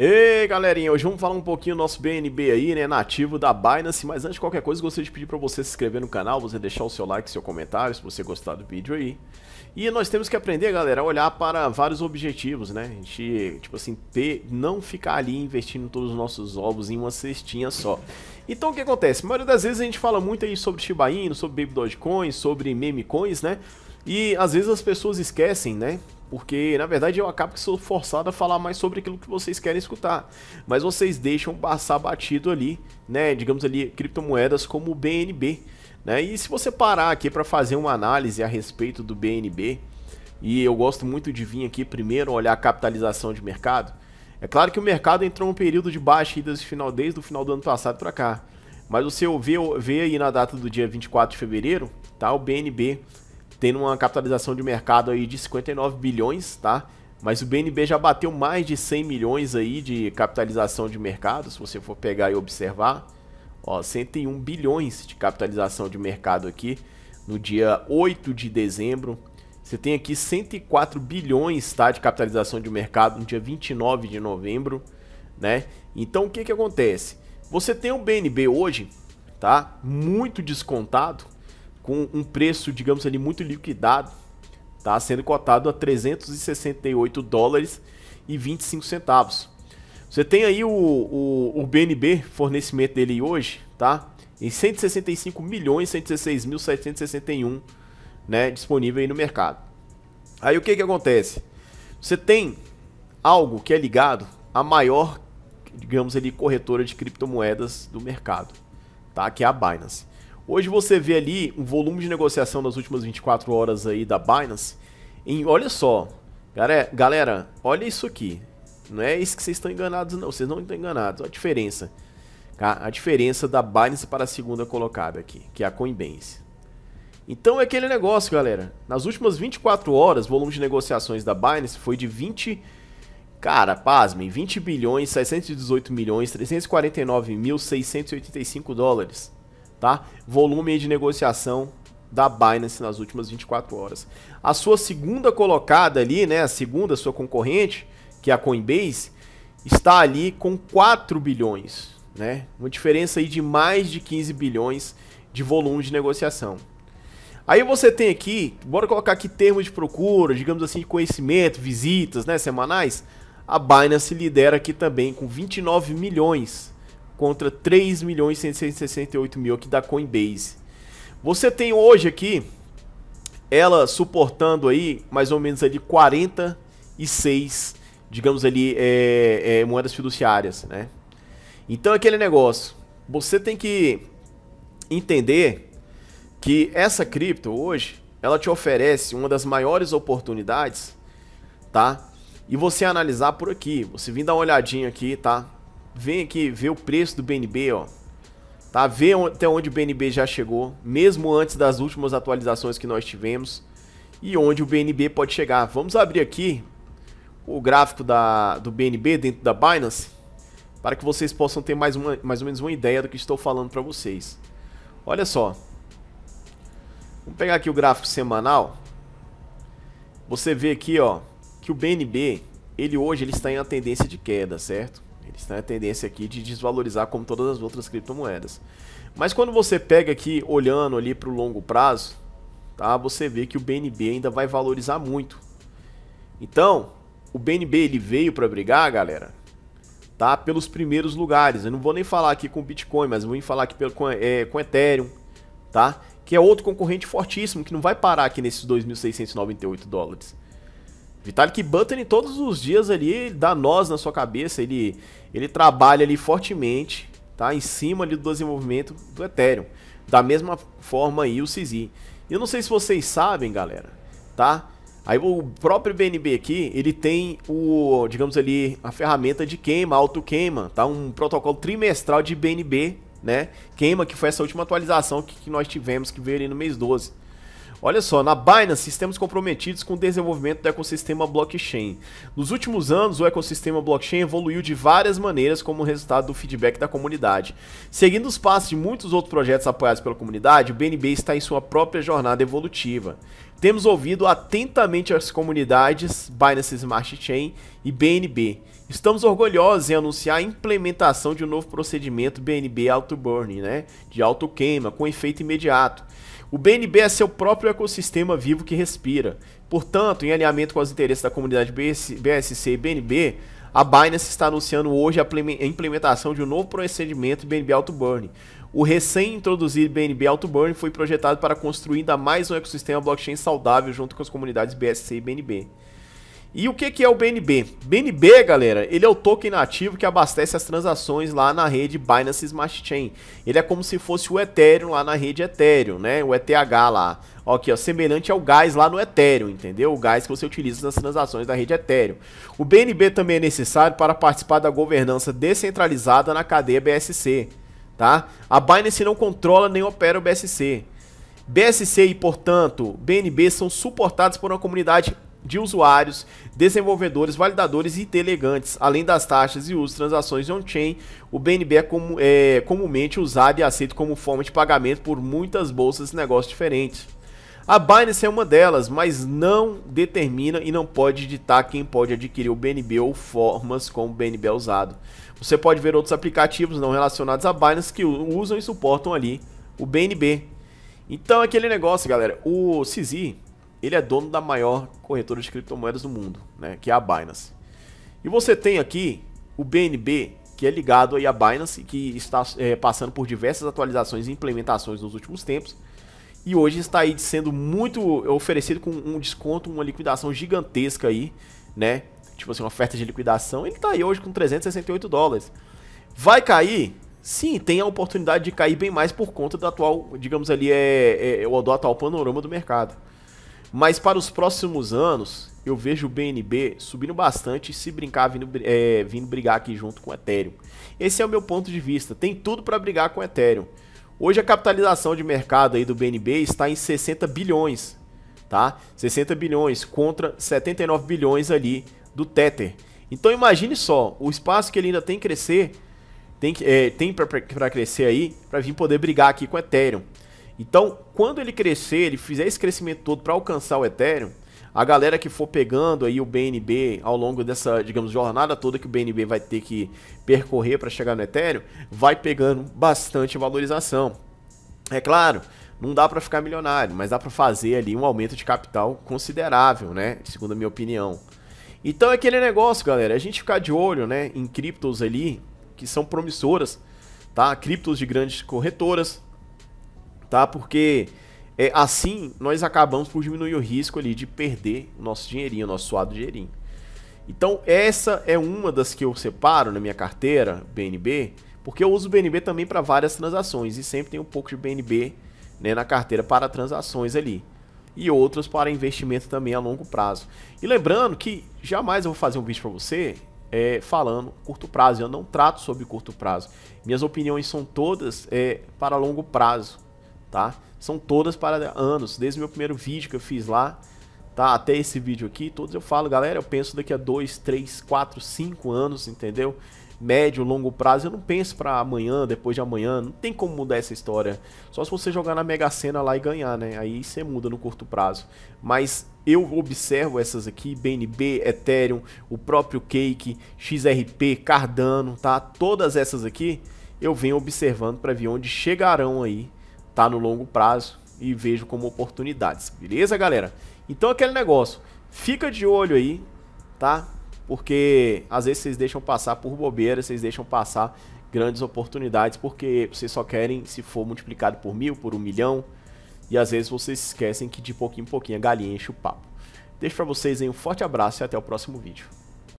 Ei, galerinha, hoje vamos falar um pouquinho do nosso BNB aí, né, nativo da Binance, mas antes de qualquer coisa, gostaria de pedir para você se inscrever no canal, você deixar o seu like, seu comentário, se você gostar do vídeo aí. E nós temos que aprender, galera, a olhar para vários objetivos, né, a gente, tipo assim, ter, não ficar ali investindo todos os nossos ovos em uma cestinha só. Então o que acontece? A maioria das vezes a gente fala muito aí sobre Shiba Inu, sobre Baby Dogecoin, sobre meme coins, né, e às vezes as pessoas esquecem, né? Porque na verdade eu acabo que sou forçado a falar mais sobre aquilo que vocês querem escutar. Mas vocês deixam passar batido ali, né? Digamos ali, criptomoedas como o BNB. Né? E se você parar aqui para fazer uma análise a respeito do BNB, e eu gosto muito de vir aqui primeiro olhar a capitalização de mercado. É claro que o mercado entrou um período de baixa desde o final, desde o final do ano passado para cá. Mas você vê, vê aí na data do dia 24 de fevereiro, tá? O BNB tendo uma capitalização de mercado aí de 59 bilhões, tá? Mas o BNB já bateu mais de 100 milhões aí de capitalização de mercado, se você for pegar e observar. Ó, 101 bilhões de capitalização de mercado aqui no dia 8 de dezembro. Você tem aqui 104 bilhões tá, de capitalização de mercado no dia 29 de novembro. Né? Então o que, que acontece? Você tem o BNB hoje tá, muito descontado, com um preço, digamos ali, muito liquidado, tá? Sendo cotado a 368 dólares e 25 centavos. Você tem aí o, o, o BNB, fornecimento dele hoje, tá? Em 165 milhões 116.761, né, disponível aí no mercado. Aí o que que acontece? Você tem algo que é ligado à maior, digamos ali, corretora de criptomoedas do mercado, tá? Que é a Binance. Hoje você vê ali um volume de negociação nas últimas 24 horas aí da Binance. Em, olha só, galera, olha isso aqui. Não é isso que vocês estão enganados, não. Vocês não estão enganados. Olha a diferença. Tá? A diferença da Binance para a segunda colocada aqui, que é a Coinbase. Então é aquele negócio, galera. Nas últimas 24 horas, o volume de negociações da Binance foi de 20. Cara, pasmem, 20 bilhões, 618 milhões, 349 mil, 685 dólares tá? Volume de negociação da Binance nas últimas 24 horas. A sua segunda colocada ali, né, a segunda sua concorrente, que é a Coinbase, está ali com 4 bilhões, né? Uma diferença aí de mais de 15 bilhões de volume de negociação. Aí você tem aqui, bora colocar aqui termos de procura, digamos assim, de conhecimento, visitas, né, semanais. A Binance lidera aqui também com 29 milhões contra 3 milhões mil aqui da Coinbase. Você tem hoje aqui ela suportando aí mais ou menos ali 46, digamos ali, é, é, moedas fiduciárias, né? Então aquele negócio, você tem que entender que essa cripto hoje, ela te oferece uma das maiores oportunidades, tá? E você analisar por aqui, você vir dar uma olhadinha aqui, tá? Vem aqui ver o preço do BNB, ó. Tá? Ver até onde o BNB já chegou, mesmo antes das últimas atualizações que nós tivemos. E onde o BNB pode chegar. Vamos abrir aqui o gráfico da, do BNB dentro da Binance para que vocês possam ter mais, uma, mais ou menos uma ideia do que estou falando para vocês. Olha só. Vamos pegar aqui o gráfico semanal. Você vê aqui, ó, que o BNB, ele hoje ele está em uma tendência de queda, certo? Eles têm a tendência aqui de desvalorizar como todas as outras criptomoedas. Mas quando você pega aqui, olhando ali para o longo prazo, tá? Você vê que o BNB ainda vai valorizar muito. Então, o BNB ele veio para brigar, galera, tá? Pelos primeiros lugares. Eu não vou nem falar aqui com o Bitcoin, mas vou falar aqui pelo, com, é, com Ethereum, tá? Que é outro concorrente fortíssimo que não vai parar aqui nesses 2.698 dólares. Vitalik Buterin todos os dias ali dá nós na sua cabeça, ele, ele trabalha ali fortemente, tá? Em cima ali do desenvolvimento do Ethereum. Da mesma forma aí o CZ. Eu não sei se vocês sabem, galera, tá? Aí o próprio BNB aqui, ele tem o, digamos ali, a ferramenta de queima, auto-queima, tá? Um protocolo trimestral de BNB, né? Queima, que foi essa última atualização que, que nós tivemos, que veio ali no mês 12. Olha só, na Binance estamos comprometidos com o desenvolvimento do ecossistema blockchain. Nos últimos anos, o ecossistema blockchain evoluiu de várias maneiras como resultado do feedback da comunidade. Seguindo os passos de muitos outros projetos apoiados pela comunidade, o BNB está em sua própria jornada evolutiva. Temos ouvido atentamente as comunidades Binance Smart Chain e BNB. Estamos orgulhosos em anunciar a implementação de um novo procedimento BNB Autoburn, né, de autoqueima, com efeito imediato. O BNB é seu próprio ecossistema vivo que respira. Portanto, em alinhamento com os interesses da comunidade BSC e BNB, a Binance está anunciando hoje a implementação de um novo procedimento BNB Autoburn. O recém-introduzido BNB Autoburn foi projetado para construir ainda mais um ecossistema blockchain saudável junto com as comunidades BSC e BNB. E o que, que é o BNB? BNB, galera, ele é o token nativo que abastece as transações lá na rede Binance Smart Chain. Ele é como se fosse o Ethereum lá na rede Ethereum, né? O ETH lá. Aqui, ó, semelhante ao gás lá no Ethereum, entendeu? O gás que você utiliza nas transações da rede Ethereum. O BNB também é necessário para participar da governança descentralizada na cadeia BSC, tá? A Binance não controla nem opera o BSC. BSC e, portanto, BNB são suportados por uma comunidade de usuários, desenvolvedores, validadores e delegantes, além das taxas e os transações on-chain, o BNB é, como, é, comumente usado e aceito como forma de pagamento por muitas bolsas de negócios diferentes. A Binance é uma delas, mas não determina e não pode ditar quem pode adquirir o BNB ou formas como o BNB é usado. Você pode ver outros aplicativos não relacionados à Binance que usam e suportam ali o BNB. Então, aquele negócio, galera, o CZ, ele é dono da maior corretora de criptomoedas do mundo, né, que é a Binance. E você tem aqui o BNB, que é ligado aí à Binance, que está é, passando por diversas atualizações e implementações nos últimos tempos. E hoje está aí sendo muito oferecido com um desconto, uma liquidação gigantesca aí, né? Tipo assim, uma oferta de liquidação. Ele está aí hoje com 368 dólares. Vai cair? Sim, tem a oportunidade de cair bem mais por conta do atual, digamos ali, é, é, é do atual panorama do mercado. Mas para os próximos anos, eu vejo o BNB subindo bastante e se brincar vindo, é, vindo brigar aqui junto com o Ethereum. Esse é o meu ponto de vista. Tem tudo para brigar com o Ethereum. Hoje a capitalização de mercado aí do BNB está em 60 bilhões, tá? 60 bilhões contra 79 bilhões ali do Tether. Então imagine só, o espaço que ele ainda tem crescer, tem, é, tem para crescer aí, para vir poder brigar aqui com o Ethereum. Então, quando ele crescer, ele fizer esse crescimento todo para alcançar o Ethereum, a galera que for pegando aí o BNB ao longo dessa, digamos, jornada toda que o BNB vai ter que percorrer para chegar no Ethereum, vai pegando bastante valorização. É claro, não dá para ficar milionário, mas dá para fazer ali um aumento de capital considerável, né? Segundo a minha opinião. Então é aquele negócio, galera, a gente ficar de olho, né, em criptos ali que são promissoras, tá? Criptos de grandes corretoras, tá? Porque é, assim nós acabamos por diminuir o risco ali de perder o nosso dinheirinho, o nosso suado dinheirinho. Então essa é uma das que eu separo na minha carteira, BNB, porque eu uso o BNB também para várias transações e sempre tem um pouco de BNB né, na carteira para transações ali. E outras para investimento também a longo prazo. E lembrando que jamais eu vou fazer um vídeo para você é, falando curto prazo. Eu não trato sobre curto prazo. Minhas opiniões são todas é, para longo prazo tá? São todas para anos, desde o meu primeiro vídeo que eu fiz lá, tá? Até esse vídeo aqui, todos eu falo, galera, eu penso daqui a 2, 3, 4, 5 anos, entendeu? Médio, longo prazo, eu não penso para amanhã, depois de amanhã, não tem como mudar essa história. Só se você jogar na Mega Sena lá e ganhar, né? Aí você muda no curto prazo. Mas eu observo essas aqui, BNB, Ethereum, o próprio Cake, XRP, Cardano, tá? Todas essas aqui eu venho observando para ver onde chegarão aí tá no longo prazo e vejo como oportunidades. Beleza, galera? Então aquele negócio, fica de olho aí, tá? Porque às vezes vocês deixam passar por bobeira, vocês deixam passar grandes oportunidades porque vocês só querem se for multiplicado por mil, por um milhão. E às vezes vocês esquecem que de pouquinho em pouquinho a galinha enche o papo. Deixo para vocês aí um forte abraço e até o próximo vídeo.